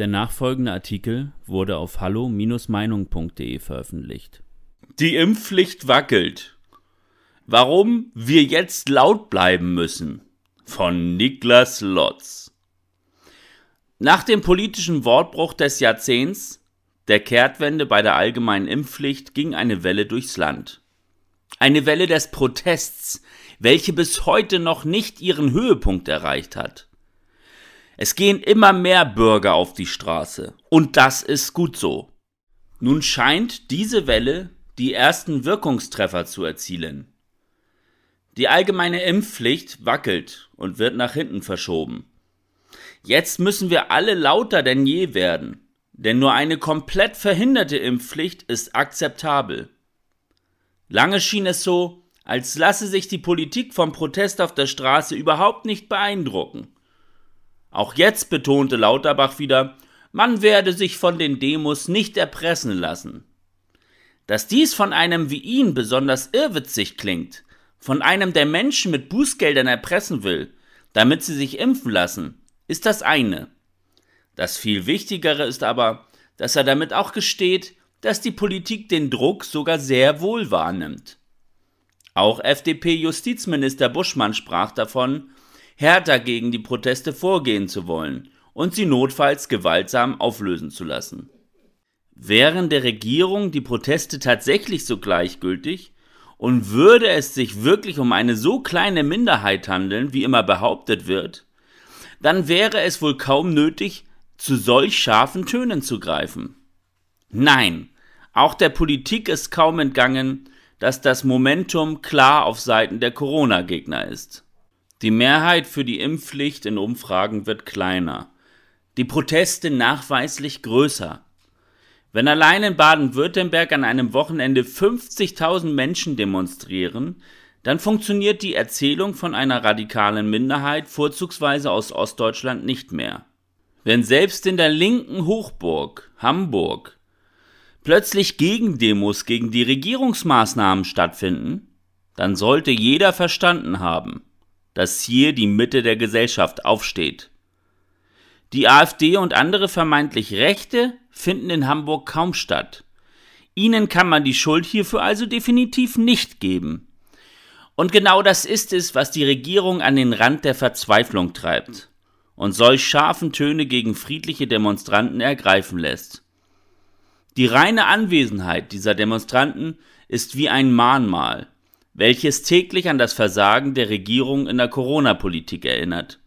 Der nachfolgende Artikel wurde auf hallo-meinung.de veröffentlicht. Die Impfpflicht wackelt. Warum wir jetzt laut bleiben müssen. Von Niklas Lotz. Nach dem politischen Wortbruch des Jahrzehnts, der Kehrtwende bei der allgemeinen Impfpflicht, ging eine Welle durchs Land. Eine Welle des Protests, welche bis heute noch nicht ihren Höhepunkt erreicht hat. Es gehen immer mehr Bürger auf die Straße. Und das ist gut so. Nun scheint diese Welle die ersten Wirkungstreffer zu erzielen. Die allgemeine Impfpflicht wackelt und wird nach hinten verschoben. Jetzt müssen wir alle lauter denn je werden, denn nur eine komplett verhinderte Impfpflicht ist akzeptabel. Lange schien es so, als lasse sich die Politik vom Protest auf der Straße überhaupt nicht beeindrucken. Auch jetzt betonte Lauterbach wieder, man werde sich von den Demos nicht erpressen lassen. Dass dies von einem wie ihn besonders irrwitzig klingt, von einem, der Menschen mit Bußgeldern erpressen will, damit sie sich impfen lassen, ist das eine. Das viel Wichtigere ist aber, dass er damit auch gesteht, dass die Politik den Druck sogar sehr wohl wahrnimmt. Auch FDP-Justizminister Buschmann sprach davon, härter gegen die Proteste vorgehen zu wollen und sie notfalls gewaltsam auflösen zu lassen. Wären der Regierung die Proteste tatsächlich so gleichgültig und würde es sich wirklich um eine so kleine Minderheit handeln, wie immer behauptet wird, dann wäre es wohl kaum nötig, zu solch scharfen Tönen zu greifen. Nein, auch der Politik ist kaum entgangen, dass das Momentum klar auf Seiten der Corona-Gegner ist. Die Mehrheit für die Impfpflicht in Umfragen wird kleiner, die Proteste nachweislich größer. Wenn allein in Baden-Württemberg an einem Wochenende 50.000 Menschen demonstrieren, dann funktioniert die Erzählung von einer radikalen Minderheit vorzugsweise aus Ostdeutschland nicht mehr. Wenn selbst in der linken Hochburg, Hamburg, plötzlich Gegendemos gegen die Regierungsmaßnahmen stattfinden, dann sollte jeder verstanden haben, dass hier die Mitte der Gesellschaft aufsteht. Die AfD und andere vermeintlich Rechte finden in Hamburg kaum statt. Ihnen kann man die Schuld hierfür also definitiv nicht geben. Und genau das ist es, was die Regierung an den Rand der Verzweiflung treibt und solch scharfen Töne gegen friedliche Demonstranten ergreifen lässt. Die reine Anwesenheit dieser Demonstranten ist wie ein Mahnmal, welches täglich an das Versagen der Regierung in der Corona-Politik erinnert.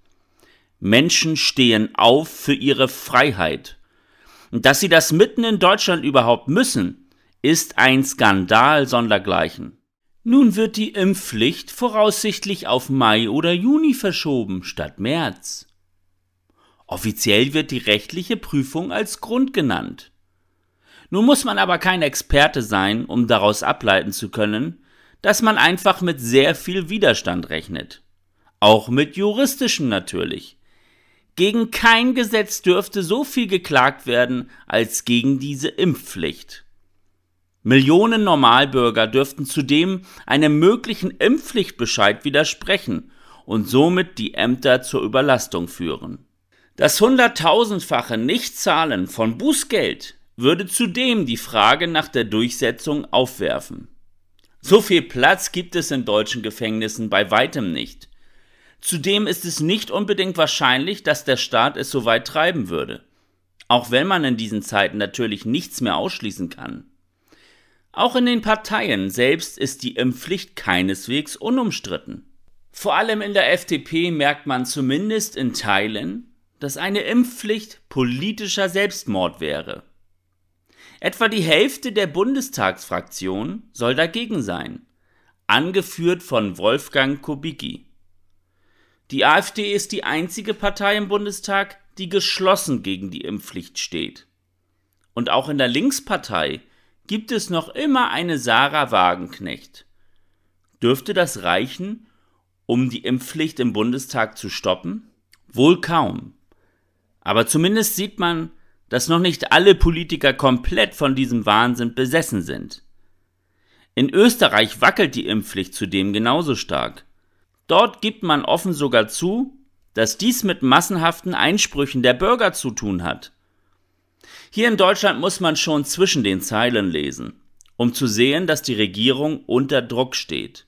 Menschen stehen auf für ihre Freiheit. Und dass sie das mitten in Deutschland überhaupt müssen, ist ein Skandal sondergleichen. Nun wird die Impfpflicht voraussichtlich auf Mai oder Juni verschoben statt März. Offiziell wird die rechtliche Prüfung als Grund genannt. Nun muss man aber kein Experte sein, um daraus ableiten zu können, dass man einfach mit sehr viel Widerstand rechnet. Auch mit juristischen natürlich. Gegen kein Gesetz dürfte so viel geklagt werden als gegen diese Impfpflicht. Millionen Normalbürger dürften zudem einem möglichen Impfpflichtbescheid widersprechen und somit die Ämter zur Überlastung führen. Das hunderttausendfache Nichtzahlen von Bußgeld würde zudem die Frage nach der Durchsetzung aufwerfen. So viel Platz gibt es in deutschen Gefängnissen bei weitem nicht. Zudem ist es nicht unbedingt wahrscheinlich, dass der Staat es so weit treiben würde. Auch wenn man in diesen Zeiten natürlich nichts mehr ausschließen kann. Auch in den Parteien selbst ist die Impfpflicht keineswegs unumstritten. Vor allem in der FDP merkt man zumindest in Teilen, dass eine Impfpflicht politischer Selbstmord wäre. Etwa die Hälfte der Bundestagsfraktion soll dagegen sein, angeführt von Wolfgang Kubicki. Die AfD ist die einzige Partei im Bundestag, die geschlossen gegen die Impfpflicht steht. Und auch in der Linkspartei gibt es noch immer eine Sarah Wagenknecht. Dürfte das reichen, um die Impfpflicht im Bundestag zu stoppen? Wohl kaum. Aber zumindest sieht man, dass noch nicht alle Politiker komplett von diesem Wahnsinn besessen sind. In Österreich wackelt die Impfpflicht zudem genauso stark. Dort gibt man offen sogar zu, dass dies mit massenhaften Einsprüchen der Bürger zu tun hat. Hier in Deutschland muss man schon zwischen den Zeilen lesen, um zu sehen, dass die Regierung unter Druck steht.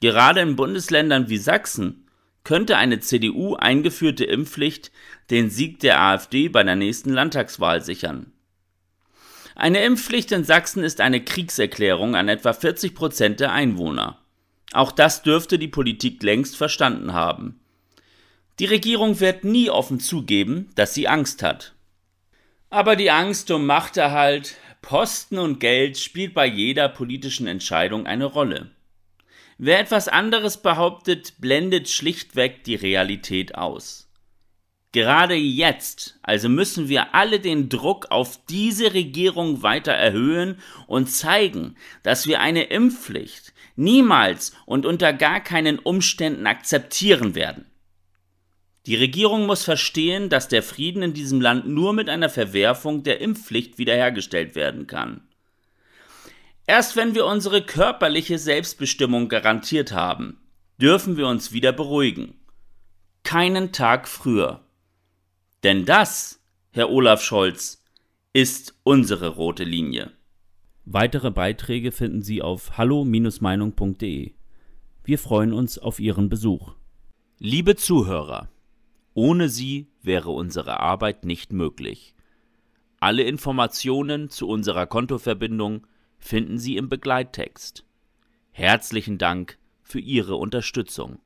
Gerade in Bundesländern wie Sachsen könnte eine CDU eingeführte Impfpflicht den Sieg der AfD bei der nächsten Landtagswahl sichern. Eine Impfpflicht in Sachsen ist eine Kriegserklärung an etwa 40 Prozent der Einwohner. Auch das dürfte die Politik längst verstanden haben. Die Regierung wird nie offen zugeben, dass sie Angst hat. Aber die Angst um Machterhalt, Posten und Geld spielt bei jeder politischen Entscheidung eine Rolle. Wer etwas anderes behauptet, blendet schlichtweg die Realität aus. Gerade jetzt, also müssen wir alle den Druck auf diese Regierung weiter erhöhen und zeigen, dass wir eine Impfpflicht niemals und unter gar keinen Umständen akzeptieren werden. Die Regierung muss verstehen, dass der Frieden in diesem Land nur mit einer Verwerfung der Impfpflicht wiederhergestellt werden kann. Erst wenn wir unsere körperliche Selbstbestimmung garantiert haben, dürfen wir uns wieder beruhigen. Keinen Tag früher. Denn das, Herr Olaf Scholz, ist unsere rote Linie. Weitere Beiträge finden Sie auf hallo-meinung.de. Wir freuen uns auf Ihren Besuch. Liebe Zuhörer, ohne Sie wäre unsere Arbeit nicht möglich. Alle Informationen zu unserer Kontoverbindung finden Sie im Begleittext. Herzlichen Dank für Ihre Unterstützung.